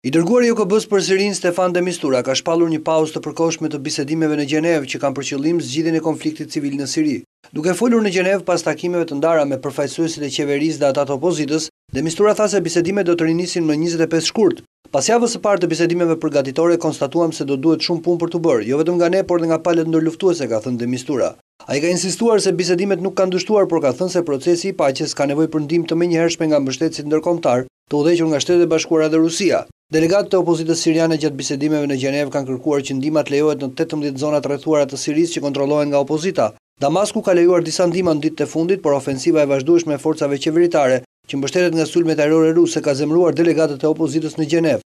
I dërguar i ka s për Zerin Stefan Demistura ka shpallur një pauzë të përkohshme të bisedimeve në Gjenevë që kanë për qëllim zgjidhjen e konfliktit civil në Siri. Duke folur në Gjenevë pas takimeve të ndara me përfaqësuesit e qeverisë dhe ata të opozitës, Demistura tha se bisedimet do të rinisin më 25 shkurt. Pas javës së parë të bisedimeve përgatitore konstatuam se do duhet shumë punë për të bërë, jo vetëm nga ne, por edhe nga palët ndërluftuese, ka thënë Demistura. Ai ka insistuar se bisedimet nuk kanë ndështuar, por ka thënë se procesi i paqes ka nevojë për ndihmë të menjëhershme nga mbështetësit ndërkombëtar, të udhequr nga shtetet e bashkuara dhe Rusia. Delegatët e opozitës siriane gjatë bisedimeve në Gjenev kanë kërkuar që ndimat lejohet në 18 zonat rrethuara të Siris që kontrollohen nga opozita. Damasku ka lejuar disa ndihma në ditë të fundit, por ofensiva e vazhdueshme e forcave qeveritare që mbështetet nga sulmet ajrore ruse ka zemruar delegatët e opozitës në Gjenev.